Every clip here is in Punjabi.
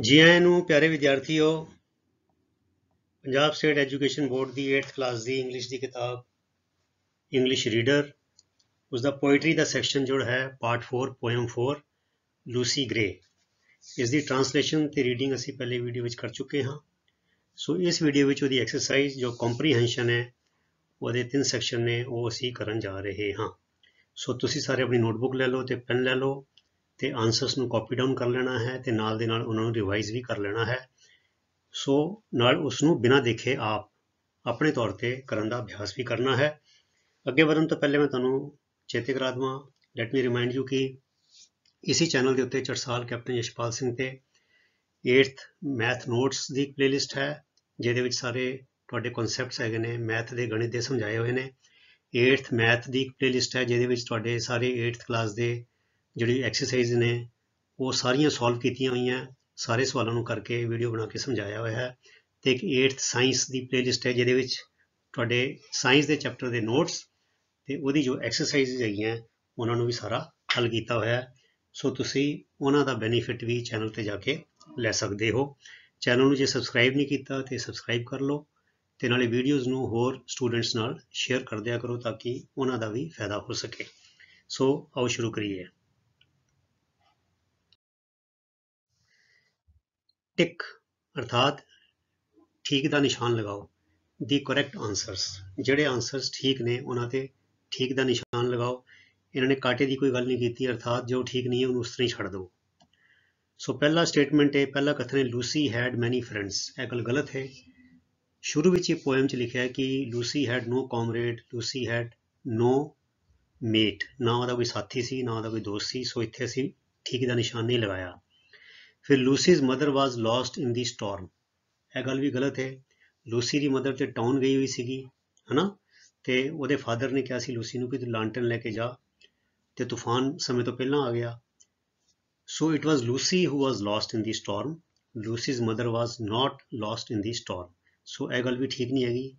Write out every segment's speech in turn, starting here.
ਜੀ ਆਇਆਂ ਨੂੰ ਪਿਆਰੇ ਵਿਦਿਆਰਥੀਓ ਪੰਜਾਬ ਸਟੇਟ ਐਜੂਕੇਸ਼ਨ ਬੋਰਡ ਦੀ 8th ਕਲਾਸ ਦੀ ਇੰਗਲਿਸ਼ ਦੀ ਕਿਤਾਬ ਇੰਗਲਿਸ਼ ਰੀਡਰ ਉਸ ਦਾ ਪੋਇਟਰੀ ਦਾ ਸੈਕਸ਼ਨ ਜਿਹੜਾ ਹੈ ਪਾਰਟ 4 ਪੋਇਮ 4 ਲੂਸੀ ਗ੍ਰੇ ਇਸ ਦੀ ਟ੍ਰਾਂਸਲੇਸ਼ਨ ਤੇ ਰੀਡਿੰਗ ਅਸੀਂ ਪਹਿਲੇ ਵੀਡੀਓ ਵਿੱਚ ਕਰ ਚੁੱਕੇ ਹਾਂ ਸੋ ਇਸ ਵੀਡੀਓ ਵਿੱਚ ਉਹਦੀ ਐਕਸਰਸਾਈਜ਼ ਜੋ ਕੰਪਰੀਹੈਂਸ਼ਨ ਹੈ ਉਹਦੇ ਤਿੰਨ ਸੈਕਸ਼ਨ ਨੇ ਉਹ ਅਸੀਂ ਕਰਨ ਜਾ ਰਹੇ ਹਾਂ ਸੋ ਤੁਸੀਂ ਸਾਰੇ ਆਪਣੀ ਨੋਟਬੁੱਕ ਲੈ ਲਓ ਤੇ ਪੈਨ ਲੈ ਲਓ ਤੇ ਆਨਸਰਸ ਨੂੰ ਕਾਪੀ ਡਾਊਨ ਕਰ ਲੈਣਾ ਹੈ ਤੇ ਨਾਲ ਦੇ ਨਾਲ ਉਹਨਾਂ ਨੂੰ ਰਿਵਾਈਜ਼ ਵੀ ਕਰ ਲੈਣਾ ਹੈ ਸੋ ਨਾਲ ਉਸ ਨੂੰ ਬਿਨਾਂ ਦੇਖੇ ਆਪ ਆਪਣੇ ਤੌਰ ਤੇ ਕਰਨ ਦਾ ਅਭਿਆਸ ਵੀ ਕਰਨਾ ਹੈ ਅੱਗੇ ਵਧਣ ਤੋਂ ਪਹਿਲੇ ਮੈਂ ਤੁਹਾਨੂੰ ਚੇਤੇ ਕਰਾ ਦਵਾਂ ਲੈਟ ਮੀ ਰਿਮਾਈਂਡ ਯੂ ਕਿ ਇਸੇ ਚੈਨਲ ਦੇ ਉੱਤੇ ਚੜਸਾਲ ਕੈਪਟਨ ਯਸ਼ਪਾਲ ਸਿੰਘ ਤੇ 8th ਮੈਥ ਨੋਟਸ ਦੀ ਪਲੇਲਿਸਟ ਹੈ ਜਿਹਦੇ ਵਿੱਚ ਸਾਰੇ ਤੁਹਾਡੇ ਕਨਸੈਪਟਸ ਹੈਗੇ ਨੇ ਮੈਥ ਦੇ ਗਣਿਤ ਦੇ ਸਮਝਾਏ ਹੋਏ ਨੇ 8th ਮੈਥ ਦੀ ਪਲੇਲਿਸਟ ਹੈ ਜਿਹਦੇ ਵਿੱਚ ਤੁਹਾਡੇ ਸਾਰੇ 8th ਕਲਾਸ ਦੇ ਜਿਹੜੀ ਐਕਸਰਸਾਈਜ਼ ਨੇ ਉਹ ਸਾਰੀਆਂ ਸੋਲਵ ਕੀਤੀਆਂ ਹੋਈਆਂ ਸਾਰੇ ਸਵਾਲਾਂ ਨੂੰ ਕਰਕੇ ਵੀਡੀਓ ਬਣਾ ਕੇ ਸਮਝਾਇਆ ਹੋਇਆ ਹੈ ਤੇ ਇੱਕ 8th ਸਾਇੰਸ ਦੀ ਪਲੇਲਿਸਟ ਹੈ ਜਿਹਦੇ ਵਿੱਚ ਤੁਹਾਡੇ ਸਾਇੰਸ ਦੇ ਚੈਪਟਰ ਦੇ ਨੋਟਸ ਤੇ ਉਹਦੀ ਜੋ ਐਕਸਰਸਾਈਜ਼ ਹੈਗੀਆਂ ਉਹਨਾਂ ਨੂੰ ਵੀ ਸਾਰਾ ਹੱਲ ਕੀਤਾ ਹੋਇਆ ਹੈ ਸੋ ਤੁਸੀਂ ਉਹਨਾਂ ਦਾ ਬੈਨੀਫਿਟ ਵੀ ਚੈਨਲ ਤੇ ਜਾ ਕੇ ਲੈ ਸਕਦੇ ਹੋ ਚੈਨਲ ਨੂੰ ਜੇ ਸਬਸਕ੍ਰਾਈਬ ਨਹੀਂ ਕੀਤਾ ਤੇ ਸਬਸਕ੍ਰਾਈਬ ਕਰ ਲਓ ਤੇ ਨਾਲੇ ਵੀਡੀਓਜ਼ ਨੂੰ ਹੋਰ ਸਟੂਡੈਂਟਸ ਨਾਲ ਸ਼ੇਅਰ ਕਰ ਦਿਆ ਕਰੋ ਤਾਂ ਕਿ ਉਹਨਾਂ ਦਾ ਵੀ ਫਾਇਦਾ ਹੋ ਸਕੇ ਸੋ ਆਓ ਸ਼ੁਰੂ ਕਰੀਏ ਟਿਕ ਅਰਥਾਤ ਠੀਕ ਦਾ ਨਿਸ਼ਾਨ ਲਗਾਓ ਦੀ ਕਰੈਕਟ ਆਨਸਰਸ ਜਿਹੜੇ ਆਨਸਰਸ ਠੀਕ ਨੇ ਉਹਨਾਂ ਤੇ ਠੀਕ ਦਾ ਨਿਸ਼ਾਨ ਲਗਾਓ ਇਹਨਾਂ ਨੇ ਕਾਟੇ ਦੀ ਕੋਈ ਗੱਲ ਨਹੀਂ ਕੀਤੀ ਅਰਥਾਤ ਜੋ ਠੀਕ ਨਹੀਂ ਹੈ ਉਹਨੂੰ ਉਸ ਤਰ੍ਹਾਂ ਹੀ ਛੱਡ ਦਿਓ ਸੋ ਪਹਿਲਾ ਸਟੇਟਮੈਂਟ ਹੈ ਪਹਿਲਾ ਕਥਨ ਹੈ ਲੂਸੀ ਹੈਡ ਮੈਨੀ ਫਰੈਂਡਸ ਇਹ ਗੱਲ ਗਲਤ ਹੈ ਸ਼ੁਰੂ ਵਿੱਚ ਇਹ ਪੋਇਮ 'ਚ ਲਿਖਿਆ ਹੈ ਕਿ Lucy had no comrade Lucy had no mate ਨਾ ਉਹਦਾ ਕੋਈ ਸਾਥੀ ਸੀ ਨਾ ਉਹਦਾ ਕੋਈ ਦੋਸਤ ਸੀ ਸੋ ਇੱਥੇ ਅਸੀਂ ਠੀਕ ਦਾ ਨਿਸ਼ਾਨ ਨਹੀਂ ਲਗਾਇਆ ਫਿਰ Lucy's mother was lost in the storm ਇਹ ਗੱਲ ਵੀ ਗਲਤ ਹੈ ਲੂਸੀ ਦੀ ਮਦਰ ਤੇ ਟਾਊਨ ਗਈ ਹੋਈ ਸੀਗੀ ਹਨਾ ਤੇ ਉਹਦੇ ਫਾਦਰ ਨੇ ਕਿਹਾ ਸੀ ਲੂਸੀ ਨੂੰ ਕਿ ਤੂੰ ਲਾਂਟਨ ਲੈ ਕੇ ਜਾ ਤੇ ਤੂਫਾਨ ਸਮੇਂ ਤੋਂ ਪਹਿਲਾਂ ਆ ਗਿਆ so it was Lucy who was lost in the storm Lucy's mother was not lost in the storm so ਇਹ ਗੱਲ ਵੀ ਠੀਕ ਨਹੀਂ ਹੈਗੀ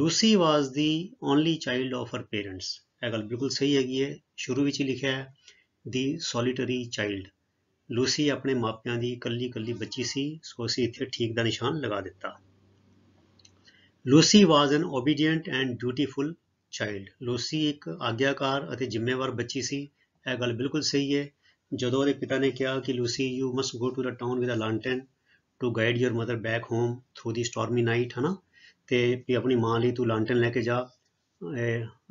Lucy was the only child of her parents ਇਹ ਗੱਲ ਬਿਲਕੁਲ ਸਹੀ ਹੈਗੀ ਹੈ ਸ਼ੁਰੂ ਵਿੱਚ ਹੀ ਲਿਖਿਆ ਹੈ ਦੀ ਸੋਲਿਟਰੀ ਚਾਈਲਡ ਲੂਸੀ ਆਪਣੇ ਮਾਪਿਆਂ ਦੀ ਇਕੱਲੀ-ਇਕੱਲੀ ਬੱਚੀ ਸੀ ਸੋ ਅਸੀਂ ਇੱਥੇ ਠੀਕ ਦਾ ਨਿਸ਼ਾਨ ਲਗਾ ਦਿੱਤਾ Lucy was an obedient and dutiful child Lucy ਇੱਕ ਆਗਿਆਕਾਰ ਅਤੇ ਜ਼ਿੰਮੇਵਾਰ ਬੱਚੀ ਸੀ ਇਹ ਗੱਲ ਬਿਲਕੁਲ ਸਹੀ ਹੈ ਜਦੋਂ ਉਹਦੇ ਪਿਤਾ ਨੇ ਕਿਹਾ ਕਿ Lucy you must go to the town with a lantern to guide your mother back home through the stormy night ਹਨਾ ਤੇ ਵੀ ਆਪਣੀ ਮਾਂ ਲਈ ਤੂੰ ਲੈਂਟਰਨ ਲੈ ਕੇ ਜਾ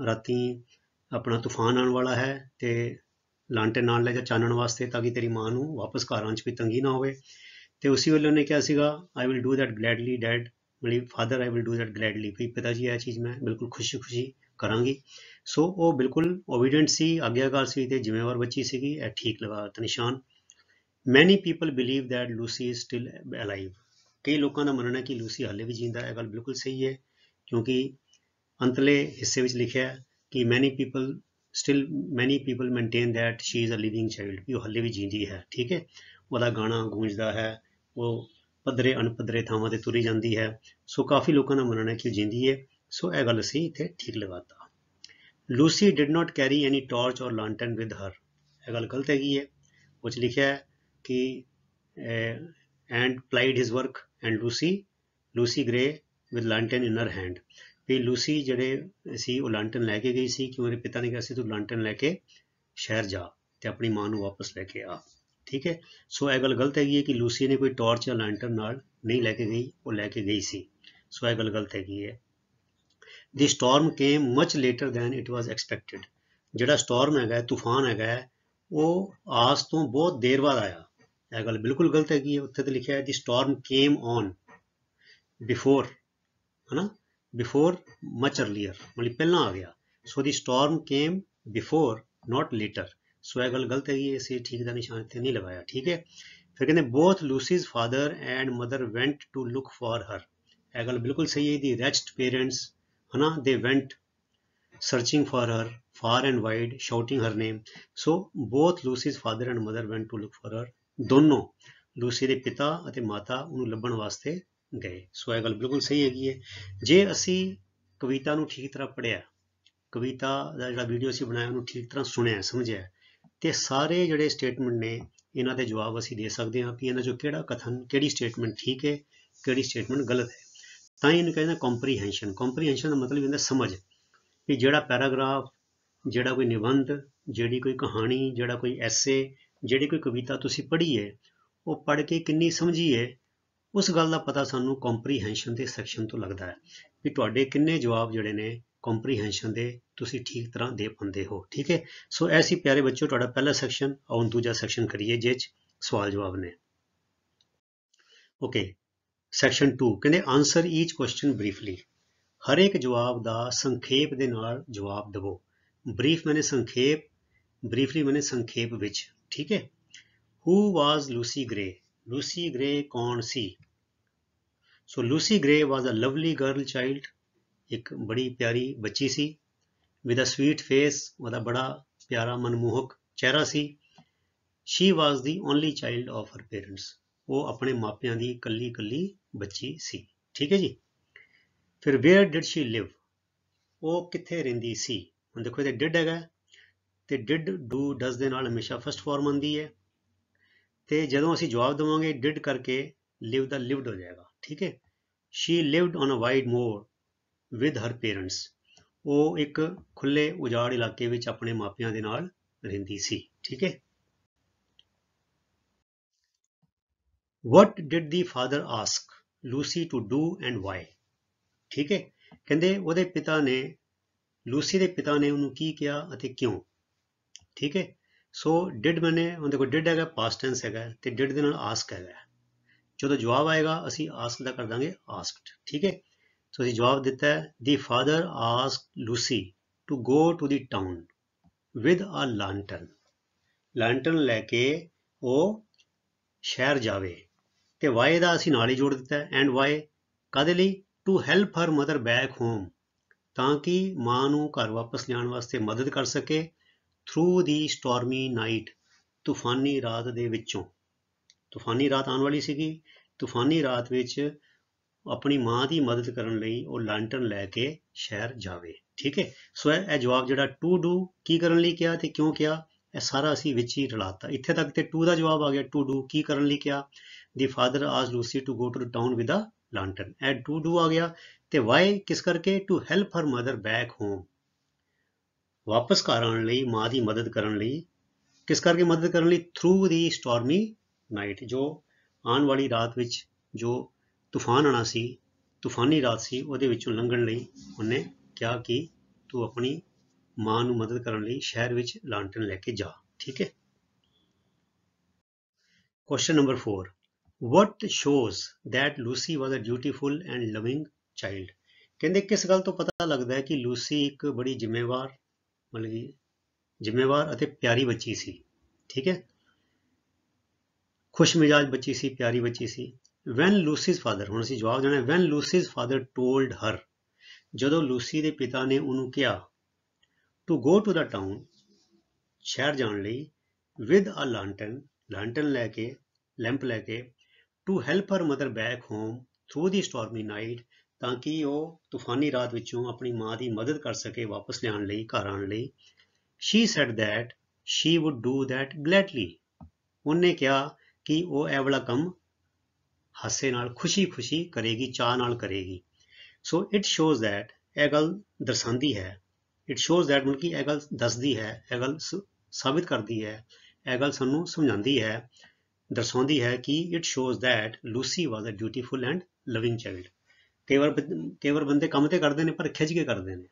ਰਾਤੀ ਆਪਣਾ ਤੂਫਾਨ ਆਉਣ ਵਾਲਾ ਹੈ ਤੇ ਲਾਂਟੇ ਨਾਲ ਲੈ ਕੇ ਚਾਨਣ ਵਾਸਤੇ ਤਾਂ ਕਿ ਤੇਰੀ ਮਾਂ ਨੂੰ ਵਾਪਸ ਘਰ 'ਚ ਵੀ ਤੰਗੀ ਨਾ ਹੋਵੇ ਤੇ ਉਸੇ ਵੇਲੇ ਉਹਨੇ ਕਿਹਾ ਸੀਗਾ I will do that gladly dad ਮਲੀ father I will do that gladly ਵੀ ਪਿਤਾ ਜੀ ਇਹ ਚੀਜ਼ ਮੈਂ ਬਿਲਕੁਲ ਖੁਸ਼ੀ-ਖੁਸ਼ੀ ਕਰਾਂਗੀ ਸੋ ਉਹ ਬਿਲਕੁਲ ਓਬੀਡੀਐਂਟ ਸੀ ਆਗਿਆਕਾਰ ਸੀ ਤੇ ਜ਼ਿੰਮੇਵਾਰ ਬੱਚੀ ਸੀਗੀ ਇਹ ਠੀਕ ਲਗਾ ਤਾ ਨਿਸ਼ਾਨ many people believe that Lucy is still alive ਕਈ ਲੋਕਾਂ ਦਾ ਮੰਨਣਾ ਹੈ ਕਿ ਲੂਸੀ ਹਾਲੇ ਵੀ ਜਿੰਦਾ ਹੈ ਇਹ ਗੱਲ ਬਿਲਕੁਲ ਸਹੀ ਹੈ ਕਿਉਂਕਿ ਅੰਤਲੇ ਹਿੱਸੇ ਵਿੱਚ ਲਿਖਿਆ ਹੈ ਕਿ many people still many people maintain that she is a living child ਕਿ ਉਹ ਹੱਲੇ ਵੀ ਜਿੰਦੀ ਹੈ ਠੀਕ ਹੈ ਉਹਦਾ ਗਾਣਾ ਗੂੰਜਦਾ ਹੈ ਉਹ ਪਧਰੇ ਅਣਪੱਧਰੇ ਥਾਵਾਂ ਤੇ ਤੁਰੀ ਜਾਂਦੀ ਹੈ ਸੋ ਕਾਫੀ ਲੋਕਾਂ ਦਾ ਮੰਨਣਾ ਹੈ ਕਿ ਉਹ ਜਿੰਦੀ ਹੈ ਸੋ ਇਹ ਗੱਲ ਸਹੀ ਇੱਥੇ ਠੀਕ ਲਗਾਤਾ Lucy did not carry any torch or lantern with her ਇਹ ਗੱਲ ਗਲਤ ਹੈਗੀ ਹੈ ਕੁਝ ਲਿਖਿਆ ਹੈ ਕਿ and plied his work and Lucy Lucy Gray with lantern in her hand ਵੀ ਲੂਸੀ ਜਿਹੜੇ ਸੀ ਉਹ ਲੰਟਨ ਲੈ ਕੇ ਗਈ ਸੀ ਕਿ ਉਹਦੇ ਪਿਤਾ ਨੇ ਕਿਹਾ ਸੀ ਤੂੰ ਲੰਟਨ ਲੈ ਕੇ ਸ਼ਹਿਰ ਜਾ ਤੇ ਆਪਣੀ ਮਾਂ ਨੂੰ ਵਾਪਸ ਲੈ ਕੇ ਆ ਠੀਕ ਹੈ ਸੋ ਇਹ ਗੱਲ ਗਲਤ ਹੈਗੀ ਹੈ ਕਿ ਲੂਸੀ ਨੇ ਕੋਈ ਟਾਰਚ ਜਾਂ ਲਾਂਟਨ ਨਾਲ ਨਹੀਂ ਲੈ ਕੇ ਗਈ ਉਹ ਲੈ ਕੇ ਗਈ ਸੀ ਸੋ ਇਹ ਗੱਲ ਗਲਤ ਹੈਗੀ ਹੈ the storm came much later than it was expected ਜਿਹੜਾ ਸਟਾਰਮ ਹੈਗਾ ਤੂਫਾਨ ਹੈਗਾ ਉਹ ਆਸ ਤੋਂ ਬਹੁਤ ਦੇਰ ਬਾਅਦ ਆਇਆ ਇਹ ਗੱਲ ਬਿਲਕੁਲ ਗਲਤ ਹੈਗੀ ਹੈ ਉੱਥੇ ਤੇ ਲਿਖਿਆ ਹੈ the storm came on before ਹਨਾ before much earlier ਮਤਲਬ ਪਹਿਲਾਂ ਆ ਗਿਆ so the storm came before not later so ਇਹ ਗੱਲ ਗਲਤ ਹੈਗੀ ਇਸੇ ਠੀਕ ਦਾ ਨਿਸ਼ਾਨ ਇੱਥੇ ਨਹੀਂ ਲਗਾਇਆ ਠੀਕ ਹੈ ਫਿਰ ਕਹਿੰਦੇ both Lucy's father and mother went to look for her ਇਹ ਗੱਲ ਬਿਲਕੁਲ ਸਹੀ ਹੈ ਦੀ ਰੈਸਟ ਪੇਰੈਂਟਸ ਹਨਾ they went searching for her far and wide shouting her name so both Lucy's father and mother went to look for her ਦੋਨੋਂ ਲੂਸੀ ਦੇ ਪਿਤਾ ਅਤੇ ਮਾਤਾ ਉਹਨੂੰ ਲੱਭਣ ਵਾਸਤੇ ਗਏ ਸੋ ਇਹ ਗੱਲ ਬਿਲਕੁਲ ਸਹੀ ਹੈਗੀ ਹੈ ਜੇ ਅਸੀਂ ਕਵਿਤਾ ਨੂੰ ਠੀਕ ਤਰ੍ਹਾਂ ਪੜਿਆ ਕਵਿਤਾ ਦਾ ਜਿਹੜਾ ਵੀਡੀਓ ਅਸੀਂ ਬਣਾਇਆ ਉਹਨੂੰ ਠੀਕ ਤਰ੍ਹਾਂ ਸੁਣਿਆ ਸਮਝਿਆ ਤੇ ਸਾਰੇ ਜਿਹੜੇ ਸਟੇਟਮੈਂਟ ਨੇ ਇਹਨਾਂ ਦੇ ਜਵਾਬ ਅਸੀਂ ਦੇ ਸਕਦੇ ਹਾਂ ਕਿ ਇਹਨਾਂ ਚੋਂ ਕਿਹੜਾ ਕਥਨ ਕਿਹੜੀ ਸਟੇਟਮੈਂਟ ਠੀਕ ਹੈ ਕਿਹੜੀ ਸਟੇਟਮੈਂਟ ਗਲਤ ਹੈ ਤਾਂ ਇਹਨੂੰ ਕਹਿੰਦੇ ਕੰਪਰੀਹੈਂਸ਼ਨ ਕੰਪਰੀਹੈਂਸ਼ਨ ਦਾ ਮਤਲਬ ਹੁੰਦਾ ਸਮਝ ਕਿ ਜਿਹੜਾ ਪੈਰਾਗ੍ਰਾਫ ਜਿਹੜਾ ਕੋਈ ਨਿਬੰਧ ਜਿਹੜੀ ਕੋਈ ਕਹਾਣੀ ਜਿਹੜਾ ਕੋਈ ਐਸੇ ਜਿਹੜੀ ਕੋਈ ਕਵਿਤਾ ਤੁਸੀਂ ਪੜ੍ਹੀ ਹੈ ਉਹ ਪੜ੍ਹ ਕੇ ਕਿੰਨੀ ਸਮਝੀ ਹੈ ਉਸ ਗੱਲ ਦਾ ਪਤਾ ਸਾਨੂੰ ਕੰਪਰੀਹੈਂਸ਼ਨ ਦੇ ਸੈਕਸ਼ਨ ਤੋਂ ਲੱਗਦਾ ਹੈ ਕਿ ਤੁਹਾਡੇ ਕਿੰਨੇ ਜਵਾਬ ਜਿਹੜੇ ਨੇ ਕੰਪਰੀਹੈਂਸ਼ਨ ਦੇ ਤੁਸੀਂ ਠੀਕ ਤਰ੍ਹਾਂ ਦੇ ਪੰਦੇ ਹੋ ਠੀਕ ਹੈ ਸੋ ਐਸੀ ਪਿਆਰੇ ਬੱਚਿਓ ਤੁਹਾਡਾ ਪਹਿਲਾ ਸੈਕਸ਼ਨ ਆਉਂ ਦੂਜਾ ਸੈਕਸ਼ਨ ਕਰੀਏ ਜਿਹ ਸਵਾਲ ਜਵਾਬ ਨੇ ਓਕੇ ਸੈਕਸ਼ਨ 2 ਕਹਿੰਦੇ ਆਨਸਰ ਈਚ ਕੁਐਸਚਨ ਬਰੀਫਲੀ ਹਰ ਇੱਕ ਜਵਾਬ ਦਾ ਸੰਖੇਪ ਦੇ ਨਾਲ ਜਵਾਬ ਦਿਵੋ ਬਰੀਫ ਮੈਨੇ ਸੰਖੇਪ ਬਰੀਫਲੀ ਮੈਨੇ ਸੰਖੇਪ ਵਿੱਚ ਠੀਕ ਹੈ who was Lucy Gray Lucy Gray ਕੌਣ ਸੀ so Lucy Gray was a lovely girl child ਇੱਕ ਬੜੀ ਪਿਆਰੀ ਬੱਚੀ ਸੀ ਵਿਦ ਅ ਸਵੀਟ ਫੇਸ ਉਹਦਾ ਬੜਾ ਪਿਆਰਾ ਮਨਮੋਹਕ ਚਿਹਰਾ ਸੀ she was the only child of her parents ਉਹ ਆਪਣੇ ਮਾਪਿਆਂ ਦੀ ਇਕੱਲੀ ਇਕੱਲੀ ਬੱਚੀ ਸੀ ਠੀਕ ਹੈ ਜੀ ਫਿਰ ਵੇਅਰ ਡਿਡ ਸ਼ੀ ਲਿਵ ਉਹ ਕਿੱਥੇ ਰਹਿੰਦੀ ਸੀ ਹੁਣ ਦੇਖੋ ਇਹ ਡਿਡ ਹੈਗਾ ਤੇ ਡਿਡ ਡੂ ਡਸ ਦੇ ਨਾਲ ਹਮੇਸ਼ਾ ਫਸਟ ਫਾਰਮ ਆਉਂਦੀ ਹੈ ਤੇ ਜਦੋਂ ਅਸੀਂ ਜਵਾਬ ਦਵਾਂਗੇ ਡਿਡ ਕਰਕੇ ਲਿਵ ਦਾ ਲਿਵਡ ਹੋ ਜਾਏਗਾ ਠੀਕ ਹੈ she lived on a wide moor with her parents ਉਹ ਇੱਕ ਖੁੱਲੇ ਉਜਾੜ ਇਲਾਕੇ ਵਿੱਚ ਆਪਣੇ ਮਾਪਿਆਂ ਦੇ ਨਾਲ ਰਹਿੰਦੀ ਸੀ ਠੀਕ ਹੈ what did the father ask Lucy to do and why ਠੀਕ ਹੈ ਕਹਿੰਦੇ ਉਹਦੇ ਪਿਤਾ ਨੇ ਲੂਸੀ ਦੇ ਪਿਤਾ ਨੇ ਉਹਨੂੰ ਕੀ ਕਿਹਾ ਅਤੇ ਕਿਉਂ ਠੀਕ ਹੈ ਸੋ ਡਿਡ ਮਨੇ ਉਹਦੇ ਕੋਲ ਡਿਡ ਹੈਗਾ ਪਾਸਟ ਟੈਂਸ ਹੈਗਾ ਤੇ ਡਿਡ ਦੇ ਨਾਲ ਆਸਕ ਹੈਗਾ ਜਦੋਂ ਜਵਾਬ ਆਏਗਾ ਅਸੀਂ ਆਸਕ ਦਾ ਕਰ ਦਾਂਗੇ ਆਸਕਡ ਠੀਕ ਹੈ ਸੋ ਅਸੀਂ ਜਵਾਬ ਦਿੱਤਾ ਹੈ the father ask Lucy to go to the town with a lantern lantern ਲੈ ਕੇ ਉਹ ਸ਼ਹਿਰ ਜਾਵੇ ਤੇ ਵਾਈ ਦਾ ਅਸੀਂ ਨਾਲ ਹੀ ਜੋੜ ਦਿੱਤਾ ਐਂਡ ਵਾਈ ਕਾਦੇ ਲਈ to help her mother back home ਤਾਂ ਕਿ ਮਾਂ ਨੂੰ ਘਰ ਵਾਪਸ ਲਿਆਉਣ ਵਾਸਤੇ ਮਦਦ ਕਰ ਸਕੇ ਥਰੂ ਦੀ ਸਟਾਰਮੀ ਨਾਈਟ ਤੂਫਾਨੀ ਰਾਤ ਦੇ ਵਿੱਚੋਂ ਤੂਫਾਨੀ ਰਾਤ ਆਉਣ ਵਾਲੀ ਸੀਗੀ ਤੂਫਾਨੀ ਰਾਤ ਵਿੱਚ ਆਪਣੀ ਮਾਂ ਦੀ ਮਦਦ ਕਰਨ ਲਈ ਉਹ ਲੈਂਟਰਨ ਲੈ ਕੇ ਸ਼ਹਿਰ ਜਾਵੇ ਠੀਕ ਹੈ ਸੋ ਇਹ ਜਵਾਬ ਜਿਹੜਾ ਟੂ ਡੂ ਕੀ ਕਰਨ ਲਈ ਕਿਹਾ ਤੇ ਕਿਉਂ ਕਿਹਾ ਇਹ ਸਾਰਾ ਅਸੀਂ ਵਿੱਚ ਹੀ ਰਲਾਤਾ ਇੱਥੇ ਤੱਕ ਤੇ ਟੂ ਦਾ ਜਵਾਬ ਆ ਗਿਆ ਟੂ ਡੂ ਕੀ ਕਰਨ ਲਈ ਕਿਹਾ the father ask Lucy to go to town with a lantern ਐ ਟੂ ਡੂ ਆ ਗਿਆ ਤੇ ਵਾਈ ਕਿਸ ਕਰਕੇ to help her mother back home ਵਾਪਸ ਘਰ ਆਉਣ ਲਈ ਮਾਂ ਦੀ ਮਦਦ ਕਰਨ ਲਈ ਕਿਸ ਕਰਕੇ ਮਦਦ ਕਰਨ ਲਈ ਥਰੂ ਦੀ ਸਟਾਰਮੀ ਨਾਈਟ ਜੋ ਆਉਣ ਵਾਲੀ ਰਾਤ ਵਿੱਚ ਜੋ ਤੂਫਾਨ ਆਣਾ ਸੀ ਤੂਫਾਨੀ ਰਾਤ ਸੀ ਉਹਦੇ ਵਿੱਚੋਂ ਲੰਘਣ ਲਈ ਉਹਨੇ ਕਿਹਾ ਕਿ ਤੂੰ ਆਪਣੀ ਮਾਂ ਨੂੰ ਮਦਦ ਕਰਨ ਲਈ ਸ਼ਹਿਰ ਵਿੱਚ ਲਾਂਟਨ ਲੈ ਕੇ ਜਾ ਠੀਕ ਹੈ question number 4 what shows that Lucy was a dutiful and loving child ਕਹਿੰਦੇ ਕਿਸ ਗੱਲ ਤੋਂ ਪਤਾ ਲੱਗਦਾ ਹੈ ਕਿ ਲੂਸੀ ਇੱਕ ਬੜੀ ਜ਼ਿੰਮੇਵਾਰ ਮਤਲਬ ਜ਼ਿੰਮੇਵਾਰ ਅਤੇ ਪਿਆਰੀ ਬੱਚੀ ਸੀ ਠੀਕ ਹੈ ਖੁਸ਼ਮਿਜਾਜ ਬੱਚੀ ਸੀ ਪਿਆਰੀ ਬੱਚੀ ਸੀ ਵੈਨ ਲੂਸੀਜ਼ ਫਾਦਰ ਹੁਣ ਅਸੀਂ ਜਵਾਬ ਦੇਣਾ when Lucy's father told her ਜਦੋਂ ਲੂਸੀ ਦੇ ਪਿਤਾ ਨੇ ਉਹਨੂੰ ਕਿਹਾ to go to the town ਸ਼ਹਿਰ ਜਾਣ ਲਈ ਵਿਦ ਅ ਲੈਂਟਨ ਲੈਂਟਨ ਲੈ ਕੇ ਲੈਂਪ ਲੈ ਕੇ to help her mother back home through the stormy night ਤਾਂ ਕਿ ਉਹ ਤੂਫਾਨੀ ਰਾਤ ਵਿੱਚੋਂ ਆਪਣੀ ਮਾਂ ਦੀ ਮਦਦ ਕਰ ਸਕੇ ਵਾਪਸ ਲਿਆਉਣ ਲਈ ਘਰ ਆਉਣ ਲਈ she said that she would do that gladly ਉਹਨੇ ਕਿਹਾ ਕਿ ਉਹ ਇਹ ਵਾਲਾ ਕੰਮ ਹਾਸੇ ਨਾਲ ਖੁਸ਼ੀ-ਖੁਸ਼ੀ ਕਰੇਗੀ ਚਾਹ ਨਾਲ ਕਰੇਗੀ ਸੋ ਇਟ ਸ਼ੋਜ਼ ਥੈਟ ਇਹ ਗੱਲ ਦਰਸਾਉਂਦੀ ਹੈ ਇਟ ਸ਼ੋਜ਼ ਥੈਟ ਮਨ ਕੀ ਇਹ ਗੱਲ ਦੱਸਦੀ ਹੈ ਇਹ ਗੱਲ ਸਾਬਿਤ ਕਰਦੀ ਹੈ ਇਹ ਗੱਲ ਸਾਨੂੰ ਸਮਝਾਉਂਦੀ ਹੈ ਦਰਸਾਉਂਦੀ ਹੈ ਕਿ it shows that Lucy was a dutiful and loving child ਕੇਵਰ ਕੇਵਰ ਬੰਦੇ ਕੰਮ ਤੇ ਕਰਦੇ ਨੇ ਪਰ ਖਿੱਚ ਕੇ ਕਰਦੇ ਨੇ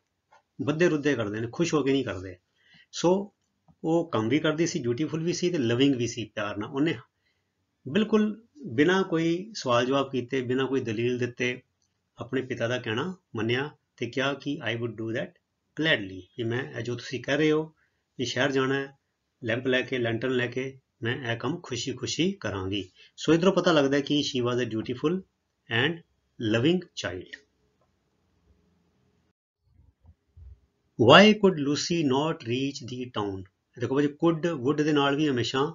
ਬੱਦੇ ਰੁੱਦੇ ਕਰਦੇ ਨੇ ਖੁਸ਼ ਹੋ ਕੇ ਨਹੀਂ ਕਰਦੇ ਸੋ ਉਹ ਕੰਮ ਵੀ ਕਰਦੀ ਸੀ ਡਿਊਟੀਫੁਲ ਵੀ ਸੀ ਤੇ ਲਵਿੰਗ ਵੀ ਸੀ ਪਿਆਰ ਨਾਲ ਉਹਨੇ ਬਿਲਕੁਲ ਬਿਨਾ ਕੋਈ ਸਵਾਲ ਜਵਾਬ ਕੀਤੇ ਬਿਨਾ ਕੋਈ ਦਲੀਲ ਦਿੱਤੇ ਆਪਣੇ ਪਿਤਾ ਦਾ ਕਹਿਣਾ ਮੰਨਿਆ ਤੇ ਕਿਹਾ ਕਿ I would do that gladly ਕਿ ਮੈਂ ਇਹ ਜੋ ਤੁਸੀਂ ਕਹਿ ਰਹੇ ਹੋ ਕਿ ਸ਼ਹਿਰ ਜਾਣਾ ਹੈ ਲੈਂਪ ਲੈ ਕੇ ਲੈਂਟਰਨ ਲੈ ਕੇ ਮੈਂ ਇਹ ਕੰਮ ਖੁਸ਼ੀ-ਖੁਸ਼ੀ ਕਰਾਂਗੀ ਸੋ ਇਧਰੋਂ ਪਤਾ ਲੱਗਦਾ ਹੈ ਕਿ she was a dutiful and loving child why could Lucy not reach the town ਦੇਖੋ ਬਈ ਕੁਡ ਵੁੱਡ ਦੇ ਨਾਲ ਵੀ ਹਮੇਸ਼ਾ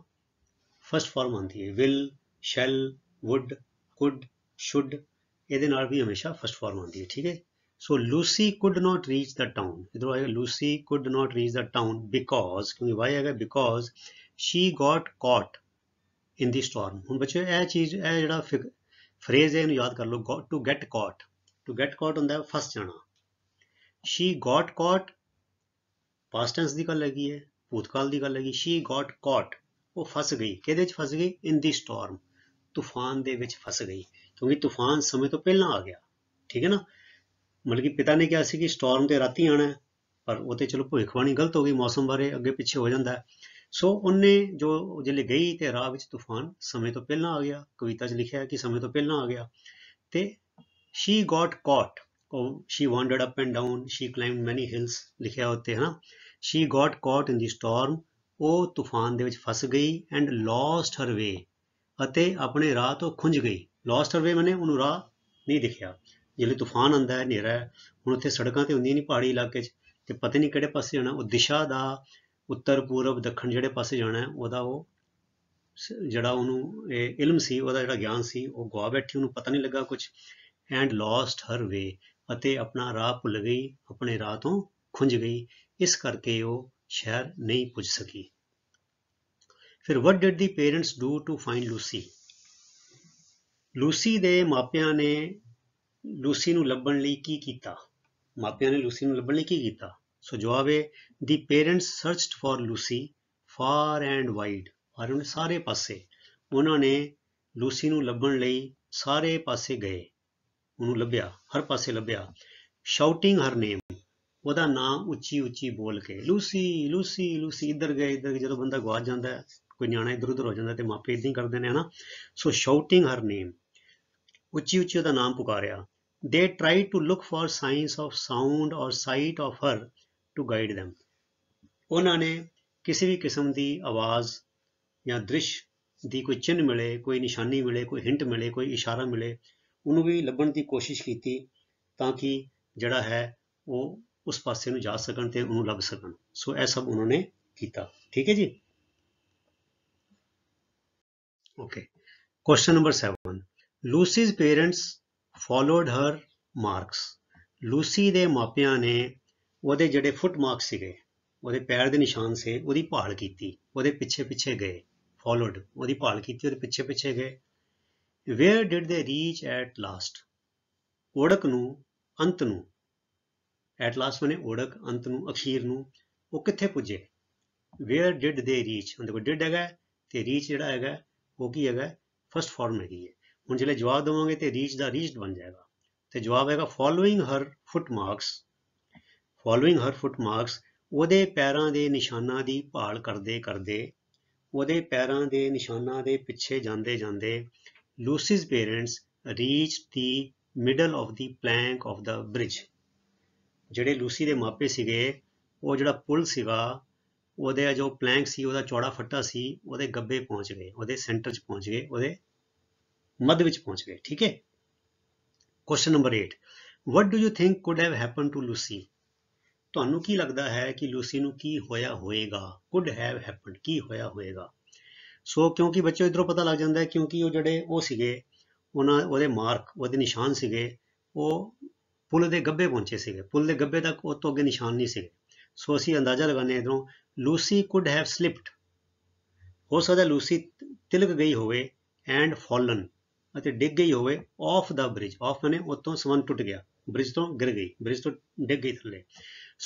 ਫਸਟ ਫਾਰਮ ਆਉਂਦੀ ਹੈ will shall would could should ਇਹਦੇ ਨਾਲ ਵੀ ਹਮੇਸ਼ਾ ਫਸਟ ਫਾਰਮ ਆਉਂਦੀ ਹੈ ਠੀਕ ਹੈ so Lucy could not reach the town ਇਧਰ ਆਏਗਾ Lucy could not reach the town because ਕਿਉਂਕਿ ਵਾਈ ਹੈਗਾ because she got caught in the storm ਹੁਣ ਬੱਚੇ ਇਹ ਚੀਜ਼ ਇਹ ਜਿਹੜਾ ਫਰੇਜ਼ ਹੈ ਇਹਨੂੰ ਯਾਦ ਕਰ ਲਓ got to get caught to get caught ਹੁੰਦਾ ਹੈ ਫਸਟ ਜਾਣਾ ਸ਼ੀ ਗਾਟ ਕਾਟ ਪਾਸਟ ਟੈਂਸ ਦੀ ਗੱਲ ਹੈਗੀ ਹੈ ਭੂਤਕਾਲ ਦੀ ਗੱਲ ਹੈਗੀ ਸ਼ੀ ਗਾਟ ਕਾਟ ਉਹ ਫਸ ਗਈ ਕਿਹਦੇ ਵਿੱਚ ਫਸ ਗਈ ਇਨ ਦੀ ਸਟਾਰਮ ਤੂਫਾਨ ਦੇ ਵਿੱਚ ਫਸ ਗਈ ਕਿਉਂਕਿ ਤੂਫਾਨ ਸਮੇਂ ਤੋਂ ਪਹਿਲਾਂ ਆ ਗਿਆ ਠੀਕ ਹੈ ਨਾ ਮਤਲਬ ਕਿ ਪਿਤਾ ਨੇ ਕਿਹਾ ਸੀ ਕਿ ਸਟਾਰਮ ਤੇ ਰਾਤੀ ਆਣਾ ਪਰ ਉਹ ਤੇ ਚਲੋ ਭੁਖਵਾਣੀ ਗਲਤ ਹੋ ਗਈ ਮੌਸਮ ਬਾਰੇ ਅੱਗੇ ਪਿੱਛੇ ਹੋ ਜਾਂਦਾ ਸੋ ਉਹਨੇ ਜੋ ਜਿਹੜੇ ਗਈ ਤੇ ਰਾਹ ਵਿੱਚ ਤੂਫਾਨ ਸਮੇਂ ਤੋਂ ਪਹਿਲਾਂ ਆ ਗਿਆ ਕਵਿਤਾ 'ਚ ਲਿਖਿਆ ਕਿ ਸਮੇਂ ਤੋਂ ਪਹਿਲਾਂ ਆ ਗਿਆ ਤੇ Shri got caught uh she wandered up and down she climbed many hills ਲਿਖਿਆ ਉੱਤੇ ਹਨ Shri got caught in the storm ਉਹ ਤੂਫਾਨ ਦੇ ਵਿੱਚ ਫਸ ਗਈ ਐਂਡ ਲੌਸਟ ਹਰ ਵੇ ਅਤੇ ਆਪਣੇ ਰਾਹ ਤੋਂ ਖੁੰਝ ਗਈ ਲੌਸਟ ਹਰ ਵੇ ਮਨੇ ਉਹਨੂੰ ਰਾਹ ਨਹੀਂ ਦਿਖਿਆ ਜਦੋਂ ਤੂਫਾਨ ਆਂਦਾ ਹੈ ਹਨੇਰਾ ਹੈ ਹੁਣ ਉੱਥੇ ਸੜਕਾਂ ਤੇ ਹੁੰਦੀਆਂ ਨਹੀਂ ਪਹਾੜੀ ਇਲਾਕੇ 'ਚ ਤੇ ਪਤਾ ਨਹੀਂ ਕਿਹੜੇ ਪਾਸੇ ਜਾਣਾ ਉਹ ਦਿਸ਼ਾ ਦਾ ਉੱਤਰ ਪੂਰਬ ਦੱਖਣ ਜਿਹੜੇ ਪਾਸੇ ਜਾਣਾ ਹੈ ਉਹਦਾ ਉਹ ਜਿਹੜਾ ਉਹਨੂੰ ਇਹ ਇਲਮ ਸੀ ਉਹਦਾ ਜਿਹੜਾ ਗਿਆਨ ਸੀ ਉਹ ਗਵਾ ਬੈਠੀ ਉਹਨੂੰ ਪਤਾ ਨਹੀਂ ਲੱਗਾ ਕੁਝ ਐਂਡ ਲੌਸਟ ਹਰ ਵੇ ਅਤੇ ਆਪਣਾ ਰਾਹ ਭੁੱਲ ਗਈ ਆਪਣੇ ਰਾਹ ਤੋਂ ਖੁੰਝ ਗਈ ਇਸ ਕਰਕੇ ਉਹ ਸ਼ਹਿਰ ਨਹੀਂ ਪੁੱਜ ਸਕੀ ਫਿਰ what did the parents do to find Lucy Lucy ਦੇ ਮਾਪਿਆਂ ਨੇ ਲੂਸੀ ਨੂੰ ਲੱਭਣ ਲਈ ਕੀ ਕੀਤਾ ਮਾਪਿਆਂ ਨੇ ਲੂਸੀ ਨੂੰ ਲੱਭਣ ਲਈ ਕੀ ਕੀਤਾ ਸੋ ਜਵਾਬ ਹੈ the parents searched for Lucy far and wide ਔਰ ਉਹਨੇ ਸਾਰੇ ਪਾਸੇ ਉਹਨਾਂ ਨੇ ਲੂਸੀ ਨੂੰ ਲੱਭਣ ਲਈ ਸਾਰੇ ਪਾਸੇ ਗਏ ਉਹਨੂੰ ਲੱਭਿਆ ਹਰ ਪਾਸੇ ਲੱਭਿਆ ਸ਼ਾਊਟਿੰਗ ਹਰ ਨੇਮ ਉਹਦਾ ਨਾਮ ਉੱਚੀ ਉੱਚੀ ਬੋਲ ਕੇ ਲੂਸੀ ਲੂਸੀ ਲੂਸੀ ਇੱਧਰ ਗਏ ਇੱਧਰ ਜਦੋਂ ਬੰਦਾ ਗਵਾਚ ਜਾਂਦਾ ਹੈ ਕੋਈ ਨਿਆਣਾ ਇੱਧਰ ਉੱਧਰ ਹੋ ਜਾਂਦਾ ਤੇ ਮਾਪੇ ਇਦਾਂ ਹੀ ਕਰਦੇ ਨੇ ਹਨਾ ਸੋ ਸ਼ਾਊਟਿੰਗ ਹਰ ਨੇਮ ਉੱਚੀ ਉੱਚੀ ਉਹਦਾ ਨਾਮ ਪੁਕਾਰਿਆ they try to look for signs of sound or sight of her to guide them ਉਹਨਾਂ ਨੇ ਕਿਸੇ ਵੀ ਕਿਸਮ ਦੀ ਆਵਾਜ਼ ਜਾਂ ਦ੍ਰਿਸ਼ ਦੀ ਕੋਈ ਚਿੰਨ ਮਿਲੇ ਕੋਈ ਨਿਸ਼ਾਨੀ ਮਿਲੇ ਕੋਈ ਹਿੰਟ ਮਿਲੇ ਕੋਈ ਇਸ਼ਾਰਾ ਮਿਲੇ ਉਹਨੂੰ ਵੀ ਲੱਭਣ ਦੀ ਕੋਸ਼ਿਸ਼ ਕੀਤੀ ਤਾਂ ਕਿ ਜਿਹੜਾ ਹੈ ਉਹ ਉਸ ਪਾਸੇ ਨੂੰ ਜਾ ਸਕਣ ਤੇ ਉਹਨੂੰ ਲੱਭ ਸਕਣ ਸੋ ਇਹ ਸਭ ਉਹਨਾਂ ਨੇ ਕੀਤਾ ਠੀਕ ਹੈ ਜੀ okay question number 7 Lucy's parents followed her marks Lucy ਦੇ ਮਾਪਿਆਂ ਨੇ ਉਹਦੇ ਜਿਹੜੇ ਫੁੱਟ ਮਾਰਕਸ ਸੀਗੇ ਉਹਦੇ ਪੈਰ ਦੇ ਨਿਸ਼ਾਨ ਸੇ ਉਹਦੀ ਭਾਲ ਕੀਤੀ ਉਹਦੇ ਪਿੱਛੇ ਪਿੱਛੇ ਗਏ ਫਾਲੋਡ ਉਹਦੀ ਭਾਲ ਕੀਤੀ ਉਹਦੇ ਪਿੱਛੇ ਪਿੱਛੇ ਗਏ where did they reach at last ਕੋੜਕ ਨੂੰ ਅੰਤ ਨੂੰ ਐਟ ਲਾਸਟ ਉਹਨੇ ਓੜਕ ਅੰਤ ਨੂੰ ਅਖੀਰ ਨੂੰ ਉਹ ਕਿੱਥੇ ਪੁੱਜੇ ਵੇਅਰ ਡਿਡ ਦੇ ਰੀਚ ਉਹਨਾਂ ਕੋ ਡਿਡ ਹੈਗਾ ਤੇ ਰੀਚ ਜਿਹੜਾ ਹੈਗਾ ਉਹ ਕੀ ਹੈਗਾ ਫਰਸਟ ਫਾਰਮ ਹੈਗੀ ਹੈ ਹੁਣ ਜਿਹੜੇ ਜਵਾਬ ਦਵਾਂਗੇ ਤੇ ਰੀਚ ਦਾ ਰੀਚਡ ਬਣ ਜਾਏਗਾ ਤੇ ਜਵਾਬ ਹੈਗਾ following her foot marks following her foot marks ਉਹਦੇ ਪੈਰਾਂ ਦੇ ਨਿਸ਼ਾਨਾਂ ਦੀ ਭਾਲ ਕਰਦੇ ਕਰਦੇ ਉਹਦੇ ਪੈਰਾਂ ਦੇ ਨਿਸ਼ਾਨਾਂ ਦੇ ਪਿੱਛੇ ਜਾਂਦੇ ਜਾਂਦੇ Lucy's parents reached the middle of the plank of the bridge ਜਿਹੜੇ ਲੂਸੀ ਦੇ ਮਾਪੇ ਸੀਗੇ ਉਹ ਜਿਹੜਾ ਪੁਲ ਸੀਗਾ ਉਹਦੇ ਜੋ ਪਲੈਂਕ ਸੀ ਉਹਦਾ ਚੌੜਾ ਫੱਟਾ ਸੀ ਉਹਦੇ ਗੱਬੇ ਪਹੁੰਚ ਗਏ ਉਹਦੇ ਸੈਂਟਰ 'ਚ ਪਹੁੰਚ ਗਏ ਉਹਦੇ ਮੱਧ ਵਿੱਚ ਪਹੁੰਚ ਗਏ ਠੀਕ ਹੈ question number 8 what do you think could have happen to Lucy ਤੁਹਾਨੂੰ ਕੀ ਲੱਗਦਾ ਹੈ ਕਿ ਲੂਸੀ ਨੂੰ ਕੀ ਹੋਇਆ ਹੋਵੇਗਾ ਕੁਡ ਹੈਵ ਹੈਪਨ ਕੀ ਹੋਇਆ ਹੋਵੇਗਾ ਸੋ ਕਿਉਂਕਿ ਬੱਚੋ ਇਧਰੋਂ ਪਤਾ ਲੱਗ ਜਾਂਦਾ ਹੈ ਕਿਉਂਕਿ ਉਹ ਜਿਹੜੇ ਉਹ ਸੀਗੇ ਉਹਨਾਂ ਉਹਦੇ ਮਾਰਕ ਉਹਦੇ ਨਿਸ਼ਾਨ ਸੀਗੇ ਉਹ ਪੁਲ ਦੇ ਗੱਬੇ ਪਹੁੰਚੇ ਸੀਗੇ ਪੁਲ ਦੇ ਗੱਬੇ ਤੱਕ ਉਹ ਤੋਂ ਅੱਗੇ ਨਿਸ਼ਾਨ ਨਹੀਂ ਸੀਗੇ ਸੋ ਅਸੀਂ ਅੰਦਾਜ਼ਾ ਲਗਾਉਂਦੇ ਇਧਰੋਂ ਲੂਸੀ ਕੁਡ ਹੈਵ ਸਲਿਪਡ ਹੋ ਸਕਦਾ ਲੂਸੀ ਤਿਲਕ ਗਈ ਹੋਵੇ ਐਂਡ ਫਾਲਨ ਅਤੇ ਡਿੱਗ ਗਈ ਹੋਵੇ ਆਫ ਦਾ ਬ੍ਰਿਜ ਆਫ ਮਨੇ ਉਤੋਂ ਸਵਨ ਟੁੱਟ ਗਿਆ ਬ੍ਰਿਜ ਤੋਂ ਗਿਰ ਗਈ ਬ੍ਰਿਜ ਤੋਂ ਡਿੱਗ ਗਈ ਥੱਲੇ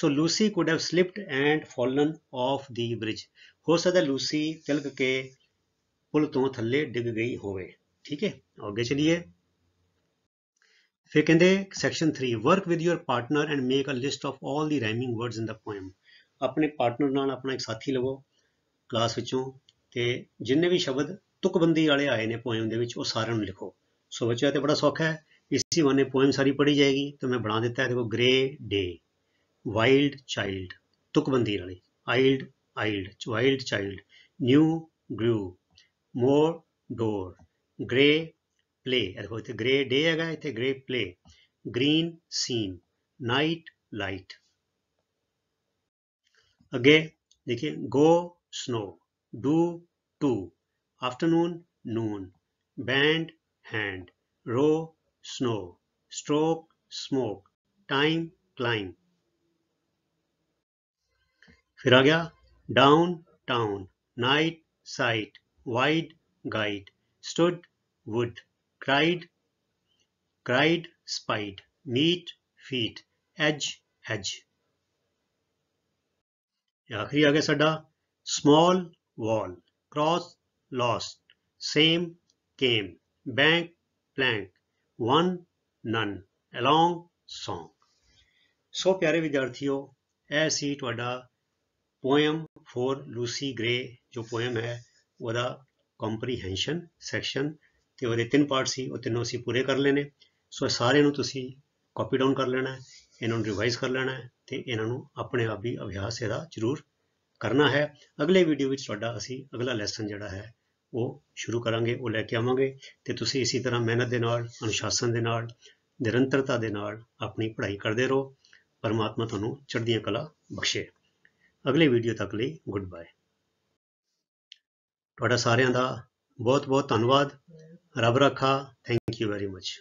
so Lucy could have slipped and fallen off the bridge ਹੋ ਸਕਦਾ ਲੂਸੀ ਤਿਲਕ ਕੇ ਪੁਲ ਤੋਂ ਥੱਲੇ ਡਿੱਗ ਗਈ ਹੋਵੇ ਠੀਕ ਹੈ ਅੱਗੇ ਚਲੀਏ ਫਿਰ ਕਹਿੰਦੇ section 3 work with your partner and make a list of 올 the rhyming words in the poem ਆਪਣੇ ਪਾਰਟਨਰ ਨਾਲ ਆਪਣਾ ਇੱਕ ਸਾਥੀ ਲਵੋ ਕਲਾਸ ਵਿੱਚੋਂ ਤੇ ਜਿੰਨੇ ਵੀ ਸ਼ਬਦ ਤੁਕਬੰਦੀ ਵਾਲੇ ਆਏ ਨੇ ਪੋਇਮ ਦੇ ਵਿੱਚ ਉਹ ਸਾਰਿਆਂ ਨੂੰ ਲਿਖੋ ਸੋ ਬੱਚਿਆ ਤੇ ਬੜਾ ਸੌਖਾ ਹੈ ਇਸੇ ਵਾਨੇ ਪੋਇਮ ਸਾਰੀ ਪੜੀ ਜਾਏਗੀ ਤੇ ਮੈਂ ਬਣਾ ਦਿੱਤਾ ਹੈ ਦੇਖੋ ਗ੍ਰੇ ਡੇ ਵਾਈਲਡ ਚਾਈਲਡ ਤੁਕਬੰਦੀ ਵਾਲੀ ਆਈਲਡ ਆਈਲਡ wild child new grew moor door grey play देखो इतने ग्रे डे है इतने grey play green seen night light अगे देखिए go snow do two afternoon noon band hand roe snow stroke smoke time climb फिर आ गया down town night sight wide guide stood wood cried, cried, spied, meet, feet, edge, hedge. ਆਖਰੀ ਆ ਗਿਆ ਸਾਡਾ small wall, cross, lost, same, came, bank, plank one, none, along, song. ਸੋ ਪਿਆਰੇ ਵਿਦਿਆਰਥੀਓ ਇਹ ਸੀ ਤੁਹਾਡਾ ਪੋਇਮ ਫॉर ਲੂਸੀ ਗ੍ਰੇ ਜੋ ਪੋਇਮ ਹੈ ਉਹਦਾ ਕੰਪਰੀਹੈਂਸ਼ਨ ਸੈਕਸ਼ਨ ਤੇ ਉਹਦੇ ਤਿੰਨ ਪਾਰਟ ਸੀ ਉਹ ਤਿੰਨੋਂ ਅਸੀਂ ਪੂਰੇ ਕਰ ਲੈਨੇ ਸੋ ਸਾਰੇ ਨੂੰ ਤੁਸੀਂ ਕਾਪੀ ਡਾਊਨ ਕਰ ਲੈਣਾ ਹੈ ਇਹਨਾਂ ਨੂੰ ਰਿਵਾਈਜ਼ ਕਰ ਲੈਣਾ ਹੈ ਤੇ ਇਹਨਾਂ ਨੂੰ ਆਪਣੇ ਆਪ ਹੀ ਅਭਿਆਸ ਇਹਦਾ ਜ਼ਰੂਰ ਕਰਨਾ ਹੈ ਅਗਲੇ ਵੀਡੀਓ ਵਿੱਚ ਤੁਹਾਡਾ ਅਸੀਂ ਅਗਲਾ ਲੈਸਨ ਜਿਹੜਾ ਹੈ ਉਹ ਸ਼ੁਰੂ ਕਰਾਂਗੇ ਉਹ ਲੈ ਕੇ ਆਵਾਂਗੇ ਤੇ ਤੁਸੀਂ ਇਸੇ ਤਰ੍ਹਾਂ ਮਿਹਨਤ ਦੇ ਨਾਲ ਅਨੁਸ਼ਾਸਨ ਦੇ ਨਾਲ ਨਿਰੰਤਰਤਾ ਦੇ ਨਾਲ ਆਪਣੀ ਪੜ੍ਹਾਈ ਕਰਦੇ ਰਹੋ ਪਰਮਾਤਮਾ ਤੁਹਾਨੂੰ ਚੜ੍ਹਦੀਆਂ ਕਲਾ ਬਖਸ਼ੇ ਅਗਲੇ ਵੀਡੀਓ ਤੱਕ ਲਈ ਗੁੱਡ ਬਾਏ ਤੁਹਾਡਾ ਸਾਰਿਆਂ ਦਾ ਬਹੁਤ ਬਹੁਤ ਧੰਨਵਾਦ Rab thank you very much.